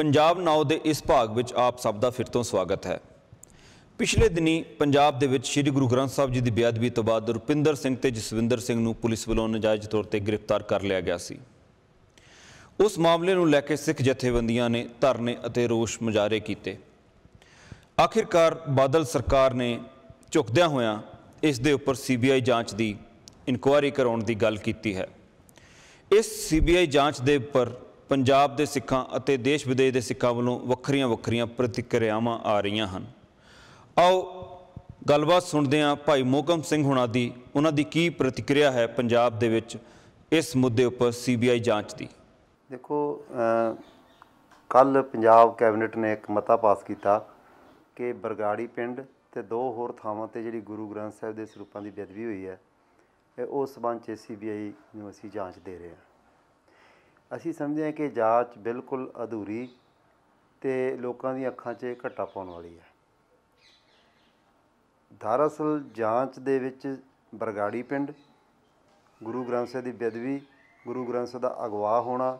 ਪੰਜਾਬ ਨਾਉ ਦੇ ਇਸ ਭਾਗ ਵਿੱਚ ਆਪ ਸਭ ਦਾ ਫਿਰ ਤੋਂ ਸਵਾਗਤ ਹੈ ਪਿਛਲੇ ਦਿਨੀ ਪੰਜਾਬ ਦੇ ਵਿੱਚ ਸ੍ਰੀ ਗੁਰੂ ਗ੍ਰੰਥ ਸਾਹਿਬ ਜੀ ਦੀ ਬੇਅਦਬੀ ਤੋਂ ਬਾਅਦ ਰੁਪਿੰਦਰ ਸਿੰਘ ਤੇ ਜਸਵਿੰਦਰ ਸਿੰਘ ਨੂੰ ਪੁਲਿਸ ਵੱਲੋਂ ਨਜਾਇਜ਼ ਤੌਰ ਤੇ ਗ੍ਰਿਫਤਾਰ ਕਰ ਲਿਆ ਗਿਆ ਸੀ ਉਸ ਮਾਮਲੇ ਨੂੰ ਲੈ ਕੇ ਸਿੱਖ ਜਥੇਬੰਦੀਆਂ ਨੇ ਧਰਨੇ ਅਤੇ ਰੋਸ ਮੁਜ਼ਾਹਰੇ ਕੀਤੇ ਆਖਿਰਕਾਰ ਬਾਦਲ ਸਰਕਾਰ ਨੇ ਝੁਕਦਿਆਂ ਹੋਇਆਂ ਇਸ ਦੇ ਉੱਪਰ ਸੀਬੀਆਈ ਜਾਂਚ ਦੀ ਇਨਕੁਆਇਰੀ ਕਰਾਉਣ ਦੀ ਗੱਲ ਕੀਤੀ ਹੈ ਇਸ ਸੀਬੀਆਈ ਜਾਂਚ ਦੇ ਉੱਪਰ ਪੰਜਾਬ ਦੇ ਸਿੱਖਾਂ ਅਤੇ ਦੇਸ਼ ਵਿਦੇਸ਼ ਦੇ ਸਿੱਖਾਂ ਵੱਲੋਂ ਵੱਖਰੀਆਂ ਵੱਖਰੀਆਂ ਪ੍ਰਤੀਕਿਰਿਆਵਾਂ ਆ ਰਹੀਆਂ ਹਨ ਆਓ ਗੱਲਬਾਤ ਸੁਣਦੇ ਹਾਂ ਭਾਈ ਮੋਕਮ ਸਿੰਘ ਹੁਣਾਂ ਦੀ ਉਹਨਾਂ ਦੀ ਕੀ ਪ੍ਰਤੀਕਿਰਿਆ ਹੈ ਪੰਜਾਬ ਦੇ ਵਿੱਚ ਇਸ ਮੁੱਦੇ ਉੱਪਰ ਸੀਬੀਆਈ ਜਾਂਚ ਦੀ ਦੇਖੋ ਕੱਲ ਪੰਜਾਬ ਕੈਬਨਿਟ ਨੇ ਇੱਕ ਮਤਾ ਪਾਸ ਕੀਤਾ ਕਿ ਬਰਗਾੜੀ ਪਿੰਡ ਤੇ ਦੋ ਹੋਰ ਥਾਵਾਂ ਤੇ ਜਿਹੜੀ ਗੁਰੂ ਗ੍ਰੰਥ ਸਾਹਿਬ ਦੇ ਸਰੂਪਾਂ ਦੀ ਬੇਅਦਬੀ ਹੋਈ ਹੈ ਉਸ ਸਬੰਧ ਚ ਸੀਬੀਆਈ ਨੂੰ ਅਸੀਂ ਜਾਂਚ ਦੇ ਰਹੇ ਹਾਂ ਅਸੀਂ ਸਮਝਦੇ ਹਾਂ ਕਿ ਜਾਂਚ ਬਿਲਕੁਲ ਅਧੂਰੀ ਤੇ ਲੋਕਾਂ ਦੀਆਂ ਅੱਖਾਂ 'ਚ ਘੱਟਾ ਪਾਉਣ ਵਾਲੀ ਹੈ ਦਰਅਸਲ ਜਾਂਚ ਦੇ ਵਿੱਚ ਬਰਗਾੜੀ ਪਿੰਡ ਗੁਰੂ ਗ੍ਰੰਥ ਸਾਹਿਬ ਦੀ ਬੇਦਵੀ ਗੁਰੂ ਗ੍ਰੰਥ ਸਾਹਿਬ ਦਾ ਅਗਵਾ ਹੋਣਾ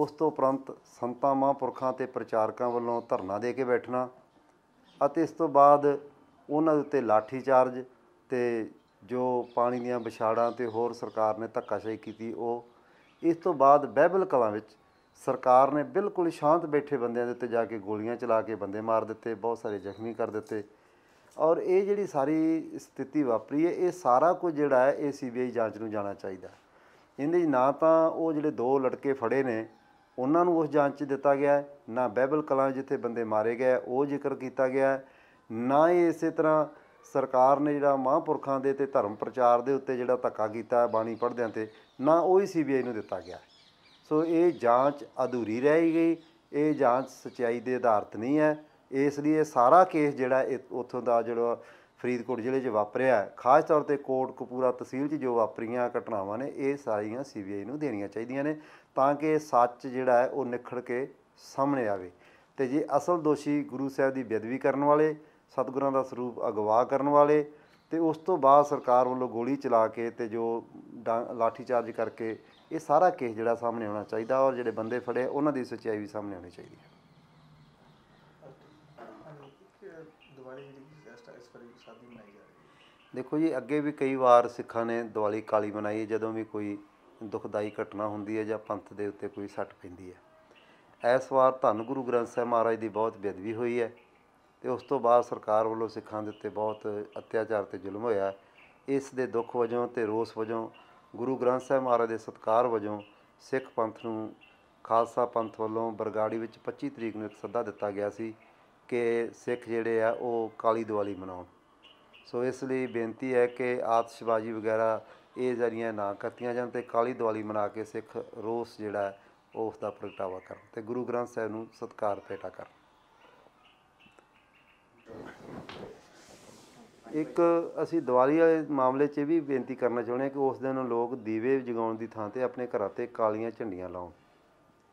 ਉਸ ਤੋਂ ਉਪਰੰਤ ਸੰਤਾਂ ਮਹਾਂਪੁਰਖਾਂ ਤੇ ਪ੍ਰਚਾਰਕਾਂ ਵੱਲੋਂ ਧਰਨਾ ਦੇ ਕੇ ਬੈਠਣਾ ਅਤੇ ਇਸ ਤੋਂ ਬਾਅਦ ਉਹਨਾਂ ਦੇ ਉੱਤੇ ਲਾਠੀ ਚਾਰਜ ਤੇ ਜੋ ਪਾਣੀ ਦੀਆਂ ਵਿਛਾੜਾਂ ਤੇ ਹੋਰ ਸਰਕਾਰ ਨੇ ਧੱਕਾਸ਼ਾਹੀ ਕੀਤੀ ਉਹ ਇਸ ਤੋਂ ਬਾਅਦ ਬਹਿਬਲ ਕਲਾਂ ਵਿੱਚ ਸਰਕਾਰ ਨੇ ਬਿਲਕੁਲ ਸ਼ਾਂਤ ਬੈਠੇ ਬੰਦਿਆਂ ਦੇ ਉੱਤੇ ਜਾ ਕੇ ਗੋਲੀਆਂ ਚਲਾ ਕੇ ਬੰਦੇ ਮਾਰ ਦਿੱਤੇ ਬਹੁਤ ਸਾਰੇ ਜ਼ਖਮੀ ਕਰ ਦਿੱਤੇ ਔਰ ਇਹ ਜਿਹੜੀ ਸਾਰੀ ਸਥਿਤੀ ਵਾਪਰੀ ਹੈ ਇਹ ਸਾਰਾ ਕੁਝ ਜਿਹੜਾ ਹੈ ਇਹ ਸੀਬੀਆਈ ਜਾਂਚ ਨੂੰ ਜਾਣਾ ਚਾਹੀਦਾ ਇਹਦੇ ਨਾ ਤਾਂ ਉਹ ਜਿਹੜੇ ਦੋ ਲੜਕੇ ਫੜੇ ਨੇ ਉਹਨਾਂ ਨੂੰ ਉਸ ਜਾਂਚ 'ਚ ਦਿੱਤਾ ਗਿਆ ਨਾ ਬਹਿਬਲ ਕਲਾਂ ਜਿੱਥੇ ਬੰਦੇ ਮਾਰੇ ਗਏ ਉਹ ਜ਼ਿਕਰ ਕੀਤਾ ਗਿਆ ਨਾ ਇਸੇ ਤਰ੍ਹਾਂ ਸਰਕਾਰ ਨੇ ਜਿਹੜਾ ਮਹਾਂਪੁਰਖਾਂ ਦੇ ਤੇ ਧਰਮ ਪ੍ਰਚਾਰ ਦੇ ਉੱਤੇ ਜਿਹੜਾ ਧੱਕਾ ਕੀਤਾ ਬਾਣੀ ਪੜ੍ਹਦਿਆਂ ਤੇ ਨਾ ਉਹ ਹੀ ਸੀਬੀਆਈ ਨੂੰ ਦਿੱਤਾ ਗਿਆ ਸੋ ਇਹ ਜਾਂਚ ਅਧੂਰੀ ਰਹਿ ਗਈ ਇਹ ਜਾਂਚ ਸਚਾਈ ਦੇ ਆਧਾਰਤ ਨਹੀਂ ਹੈ ਇਸ ਲਈ ਇਹ ਸਾਰਾ ਕੇਸ ਜਿਹੜਾ ਉੱਥੋਂ ਦਾ ਜਿਹੜਾ ਫਰੀਦਕੋਟ ਜ਼ਿਲ੍ਹੇ 'ਚ ਵਾਪਰਿਆ ਖਾਸ ਤੌਰ ਤੇ ਕੋਟ ਕਪੂਰਾ ਤਹਿਸੀਲ 'ਚ ਜੋ ਵਾਪਰੀਆਂ ਘਟਨਾਵਾਂ ਨੇ ਇਹ ਸਾਰੀਆਂ ਸੀਬੀਆਈ ਨੂੰ ਦੇਣੀਆਂ ਚਾਹੀਦੀਆਂ ਨੇ ਤਾਂ ਕਿ ਸੱਚ ਜਿਹੜਾ ਹੈ ਉਹ ਨਿਖੜ ਕੇ ਸਾਹਮਣੇ ਆਵੇ ਤੇ ਜੇ ਅਸਲ ਦੋਸ਼ੀ ਗੁਰੂ ਸਾਹਿਬ ਦੀ ਬੇਦਵੀ ਕਰਨ ਵਾਲੇ ਸਤਿਗੁਰਾਂ ਦਾ ਸਰੂਪ ਅਗਵਾ ਕਰਨ ਵਾਲੇ ਤੇ ਉਸ ਤੋਂ ਬਾਅਦ ਸਰਕਾਰ ਵੱਲੋਂ ਗੋਲੀ ਚਲਾ ਕੇ ਤੇ ਜੋ ਲਾਠੀ ਚਾਰਜ ਕਰਕੇ ਇਹ ਸਾਰਾ ਕੇਸ ਜਿਹੜਾ ਸਾਹਮਣੇ ਆਉਣਾ ਚਾਹੀਦਾ ਔਰ ਜਿਹੜੇ ਬੰਦੇ ਫੜੇ ਉਹਨਾਂ ਦੀ ਸੱਚਾਈ ਵੀ ਸਾਹਮਣੇ ਆਉਣੀ ਚਾਹੀਦੀ ਹੈ ਦੇਖੋ ਜੀ ਅੱਗੇ ਵੀ ਕਈ ਵਾਰ ਸਿੱਖਾਂ ਨੇ ਦੀਵਾਲੀ ਕਾਲੀ ਮਨਾਈ ਜਦੋਂ ਵੀ ਕੋਈ ਦੁਖਦਾਈ ਘਟਨਾ ਹੁੰਦੀ ਹੈ ਜਾਂ ਪੰਥ ਦੇ ਉੱਤੇ ਕੋਈ ਸੱਟ ਪੈਂਦੀ ਹੈ ਐਸ ਵਾਰ ਧੰਨ ਗੁਰੂ ਗ੍ਰੰਥ ਸਾਹਿਬ ਮਹਾਰਾਜ ਦੀ ਬਹੁਤ ਬੇਅਦਬੀ ਹੋਈ ਹੈ ਤੇ ਉਸ ਤੋਂ ਬਾਅਦ ਸਰਕਾਰ ਵੱਲੋਂ ਸਿੱਖਾਂ ਦੇ ਉੱਤੇ ਬਹੁਤ ਅਤਿਆਚਾਰ ਤੇ ਜ਼ੁਲਮ ਹੋਇਆ ਇਸ ਦੇ ਦੁੱਖ ਵਜੋਂ ਤੇ ਰੋਸ ਵਜੋਂ ਗੁਰੂ ਗ੍ਰੰਥ ਸਾਹਿਬ ਮਹਾਰਾਜ ਦੇ ਸਤਕਾਰ ਵਜੋਂ ਸਿੱਖ ਪੰਥ ਨੂੰ ਖਾਲਸਾ ਪੰਥ ਵੱਲੋਂ ਬਰਗਾੜੀ ਵਿੱਚ 25 ਤਰੀਕ ਨੂੰ ਇੱਕ ਸੱਦਾ ਦਿੱਤਾ ਗਿਆ ਸੀ ਕਿ ਸਿੱਖ ਜਿਹੜੇ ਆ ਉਹ ਕਾਲੀ ਦੀਵਾਲੀ ਮਨਾਉਣ ਸੋ ਇਸ ਲਈ ਬੇਨਤੀ ਹੈ ਕਿ ਆਤਿਸ਼ਬਾਜ਼ੀ ਵਗੈਰਾ ਇਹ ਜਰੀਆਂ ਨਾ ਕਰਤੀਆਂ ਜਾਣ ਤੇ ਕਾਲੀ ਦੀਵਾਲੀ ਮਨਾ ਕੇ ਸਿੱਖ ਰੋਸ ਜਿਹੜਾ ਉਸ ਦਾ ਪ੍ਰਗਟਾਵਾ ਕਰਨ ਤੇ ਗੁਰੂ ਗ੍ਰੰਥ ਸਾਹਿਬ ਨੂੰ ਸਤਕਾਰ ਭੇਟਾ ਕਰਨ ਇੱਕ ਅਸੀਂ ਦੀਵਾਲੀ ਵਾਲੇ ਮਾਮਲੇ 'ਚ ਵੀ ਬੇਨਤੀ ਕਰਨਾ ਚਾਹੁੰਦੇ ਹਾਂ ਕਿ ਉਸ ਦਿਨ ਲੋਕ ਦੀਵੇ ਜਗਾਉਣ ਦੀ ਥਾਂ ਤੇ ਆਪਣੇ ਘਰਾਂ ਤੇ ਕਾਲੀਆਂ ਝੰਡੀਆਂ ਲਾਉਣ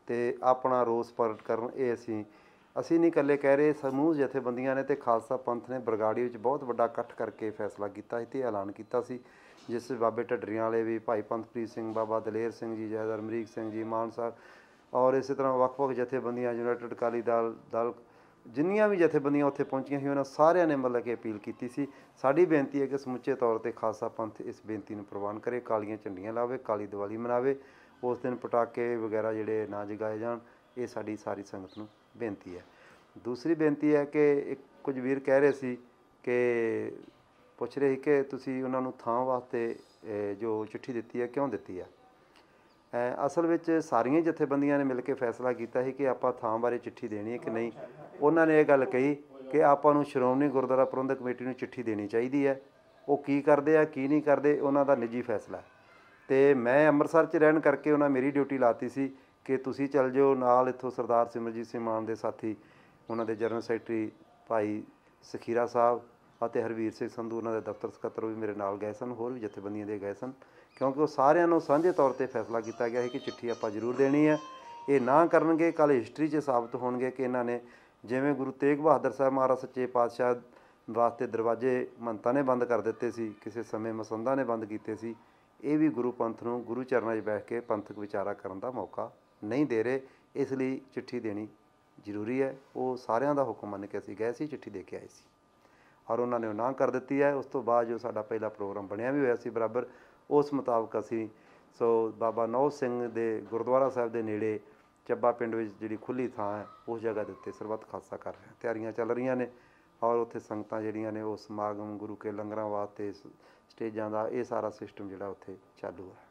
ਤੇ ਆਪਣਾ ਰੋਸ ਪ੍ਰਗਟ ਕਰਨ ਇਹ ਅਸੀਂ ਅਸੀਂ ਨਹੀਂ ਇਕੱਲੇ ਕਹਿ ਰਹੇ ਸਮੂਹ ਜਥੇਬੰਦੀਆਂ ਨੇ ਤੇ ਖਾਲਸਾ ਪੰਥ ਨੇ ਬਰਗਾੜੀ ਵਿੱਚ ਬਹੁਤ ਵੱਡਾ ਇਕੱਠ ਕਰਕੇ ਫੈਸਲਾ ਕੀਤਾ ਇਹ ਤੇ ਐਲਾਨ ਕੀਤਾ ਸੀ ਜਿਸ ਵਿੱਚ ਬਾਬੇ ਢੱਡਰੀਆਂ ਵਾਲੇ ਵੀ ਭਾਈ ਪੰਥਪ੍ਰੀਤ ਸਿੰਘ ਬਾਬਾ ਦਲੇਰ ਸਿੰਘ ਜੀ ਜੈਦਰ ਅਮਰੀਕ ਸਿੰਘ ਜੀ ਮਾਨ ਔਰ ਇਸੇ ਤਰ੍ਹਾਂ ਵੱਖ-ਵੱਖ ਜਥੇਬੰਦੀਆਂ ਯੂਨਾਈਟਿਡ ਕਾਲੀ ਦਲ ਦਲ ਜਿੰਨੀਆਂ ਵੀ ਜਥੇਬੰਦੀਆਂ ਉੱਥੇ ਪਹੁੰਚੀਆਂ ਸੀ ਉਹਨਾਂ ਸਾਰਿਆਂ ਨੇ ਮਤਲਬ ਕਿ ਅਪੀਲ ਕੀਤੀ ਸੀ ਸਾਡੀ ਬੇਨਤੀ ਹੈ ਕਿ ਸਮੁੱਚੇ ਤੌਰ ਤੇ ਖਾਲਸਾ ਪੰਥ ਇਸ ਬੇਨਤੀ ਨੂੰ ਪ੍ਰਵਾਨ ਕਰੇ ਕਾਲੀਆਂ ਝੰਡੀਆਂ ਲਾਵੇ ਕਾਲੀ ਦੀਵਾਲੀ ਮਨਾਵੇ ਉਸ ਦਿਨ ਪਟਾਕੇ ਵਗੈਰਾ ਜਿਹੜੇ ਨਾ ਜਗਾਏ ਜਾਣ ਇਹ ਸਾਡੀ ਸਾਰੀ ਸੰਗਤ ਨੂੰ ਬੇਨਤੀ ਹੈ ਦੂਸਰੀ ਬੇਨਤੀ ਹੈ ਕਿ ਇੱਕ ਕੁਝ ਵੀਰ ਕਹਿ ਰਹੇ ਸੀ ਕਿ ਪੁੱਛ ਰਹੇ ਕਿ ਤੁਸੀਂ ਉਹਨਾਂ ਨੂੰ ਥਾਂ ਵਾਸਤੇ ਜੋ ਚਿੱਠੀ ਦਿੱਤੀ ਹੈ ਕਿਉਂ ਦਿੱਤੀ ਹੈ ਅਸਲ ਵਿੱਚ ਸਾਰੀਆਂ ਜਥੇਬੰਦੀਆਂ ਨੇ ਮਿਲ ਕੇ ਫੈਸਲਾ ਕੀਤਾ ਸੀ ਕਿ ਆਪਾਂ ਥਾਂ ਬਾਰੇ ਚਿੱਠੀ ਦੇਣੀ ਹੈ ਕਿ ਨਹੀਂ ਉਹਨਾਂ ਨੇ ਇਹ ਗੱਲ ਕਹੀ ਕਿ ਆਪਾਂ ਨੂੰ ਸ਼੍ਰੋਮਣੀ ਗੁਰਦੁਆਰਾ ਪ੍ਰਬੰਧਕ ਕਮੇਟੀ ਨੂੰ ਚਿੱਠੀ ਦੇਣੀ ਚਾਹੀਦੀ ਹੈ ਉਹ ਕੀ ਕਰਦੇ ਆ ਕੀ ਨਹੀਂ ਕਰਦੇ ਉਹਨਾਂ ਦਾ ਨਿੱਜੀ ਫੈਸਲਾ ਤੇ ਮੈਂ ਅੰਮ੍ਰਿਤਸਰ 'ਚ ਰਹਿਣ ਕਰਕੇ ਉਹਨਾਂ ਮੇਰੀ ਡਿਊਟੀ ਲਾਤੀ ਸੀ ਕਿ ਤੁਸੀਂ ਚੱਲ ਜਿਓ ਨਾਲ ਇੱਥੋਂ ਸਰਦਾਰ ਸਿਮਰਜੀਤ ਸਿੰਘ ਮਾਨ ਦੇ ਸਾਥੀ ਉਹਨਾਂ ਦੇ ਜਨਰਲ ਸੈਕਟਰੀ ਭਾਈ ਸਖੀਰਾ ਸਾਹਿਬ ਅਤੇ ਹਰਵੀਰ ਸਿੰਘ ਸੰਧੂ ਉਹਨਾਂ ਦੇ ਦਫ਼ਤਰ ਸਕੱਤਰ ਵੀ ਮੇਰੇ ਨਾਲ ਗਏ ਸਨ ਹੋਰ ਵੀ ਜਥੇਬੰਦੀਆਂ ਦੇ ਗਏ ਸਨ ਕਿਉਂਕਿ ਉਹ ਸਾਰਿਆਂ ਨੂੰ ਸਾਂਝੇ ਤੌਰ ਤੇ ਫੈਸਲਾ ਕੀਤਾ ਗਿਆ ਹੈ ਕਿ ਚਿੱਠੀ ਆਪਾਂ ਜ਼ਰੂਰ ਦੇਣੀ ਹੈ ਇਹ ਨਾ ਕਰਨਗੇ ਕੱਲ ਹਿਸਟਰੀ 'ਚ ਸਾਬਤ ਹੋਣਗੇ ਕਿ ਇਹਨਾਂ ਨੇ ਜਿਵੇਂ ਗੁਰੂ ਤੇਗ ਬਹਾਦਰ ਸਾਹਿਬ ਮਹਾਰਾਜ ਸੱਚੇ ਪਾਤਸ਼ਾਹ ਵਾਸਤੇ ਦਰਵਾਜ਼ੇ ਮੰਤਾਂ ਨੇ ਬੰਦ ਕਰ ਦਿੱਤੇ ਸੀ ਕਿਸੇ ਸਮੇਂ ਮਸੰਦਾਂ ਨੇ ਬੰਦ ਕੀਤੇ ਸੀ ਇਹ ਵੀ ਗੁਰੂ ਪੰਥ ਨੂੰ ਗੁਰੂ ਚਰਨਾਂ 'ਚ ਬੈਠ ਕੇ ਪੰਥਕ ਵਿਚਾਰਾ ਕਰਨ ਦਾ ਮੌਕਾ ਨਹੀਂ ਦੇ ਰਹੇ ਇਸ ਲਈ ਚਿੱਠੀ ਦੇਣੀ ਜ਼ਰੂਰੀ ਹੈ ਉਹ ਸਾਰਿਆਂ ਦਾ ਹੁਕਮ ਮੰਨ ਕੇ ਅਸੀਂ ਗਏ ਸੀ ਚਿੱਠੀ ਦੇ ਕੇ ਆਏ ਸੀ ਔਰ ਉਹਨਾਂ ਨੇ ਨਾ ਕਰ ਦਿੱਤੀ ਹੈ ਉਸ ਤੋਂ ਬਾਅਦ ਜੋ ਸਾਡਾ ਪਹਿਲਾ ਪ੍ਰੋਗਰਾਮ ਬਣਿਆ ਵੀ ਹੋਇਆ ਸੀ ਬਰਾਬਰ ਉਸ ਮੁਤਾਬਕ ਅਸੀਂ ਸੋ ਬਾਬਾ ਨੌ ਸਿੰਘ ਦੇ ਗੁਰਦੁਆਰਾ ਸਾਹਿਬ ਦੇ ਨੇੜੇ ਚੱਬਾ ਪਿੰਡ ਵਿੱਚ ਜਿਹੜੀ ਖੁੱਲੀ ਥਾਂ ਹੈ ਉਸ ਜਗ੍ਹਾ ਦੇ ਉੱਤੇ ਸਰਬੱਤ ਖਾਸਾ ਕਰ ਰਹੇ ਤਿਆਰੀਆਂ ਚੱਲ ਰਹੀਆਂ ਨੇ ਔਰ ਉੱਥੇ ਸੰਗਤਾਂ ਜਿਹੜੀਆਂ ਨੇ ਉਹ ਸਮਾਗਮ ਗੁਰੂ ਕੇ ਲੰਗਰਾਂ ਵਾਸਤੇ ਸਟੇਜਾਂ ਦਾ ਇਹ ਸਾਰਾ ਸਿਸਟਮ ਜਿਹੜਾ ਉੱਥੇ ਚਾਲੂ ਹੈ